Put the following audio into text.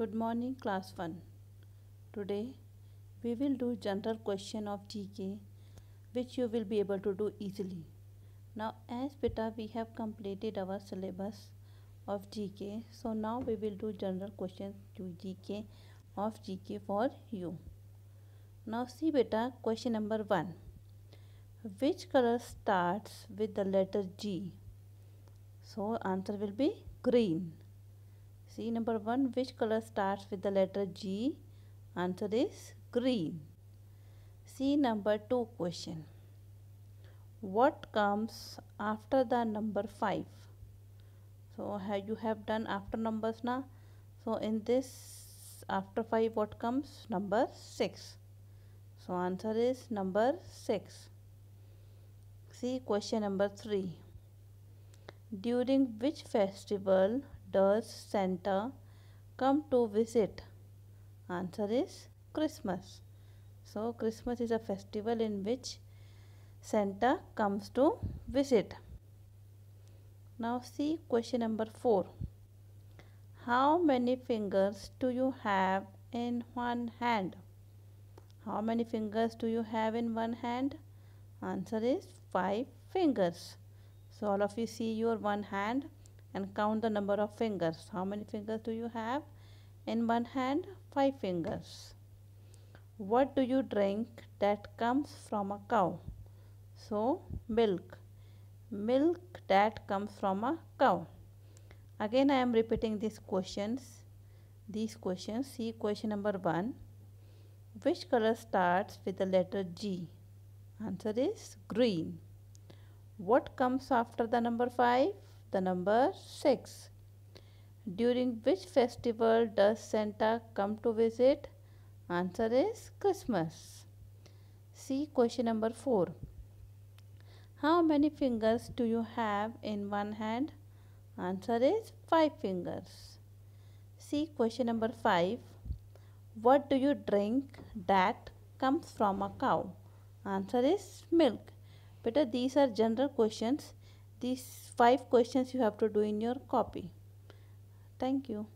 Good morning class 1. Today we will do general question of GK which you will be able to do easily. Now as beta we have completed our syllabus of GK so now we will do general question to GK of GK for you. Now see beta question number 1. Which color starts with the letter G? So answer will be green. See number 1 which color starts with the letter G? Answer is green. See number 2 question. What comes after the number 5? So have you have done after numbers now? So in this after 5 what comes? Number 6. So answer is number 6. See question number 3. During which festival does Santa come to visit? Answer is Christmas. So, Christmas is a festival in which Santa comes to visit. Now, see question number 4. How many fingers do you have in one hand? How many fingers do you have in one hand? Answer is 5 fingers. So all of you see your one hand and count the number of fingers. How many fingers do you have? In one hand, five fingers. What do you drink that comes from a cow? So, milk. Milk that comes from a cow. Again, I am repeating these questions. These questions. See question number 1. Which color starts with the letter G? Answer is green. What comes after the number 5? The number 6. During which festival does Santa come to visit? Answer is Christmas. See question number 4. How many fingers do you have in one hand? Answer is 5 fingers. See question number 5. What do you drink that comes from a cow? Answer is milk. But these are general questions these five questions you have to do in your copy thank you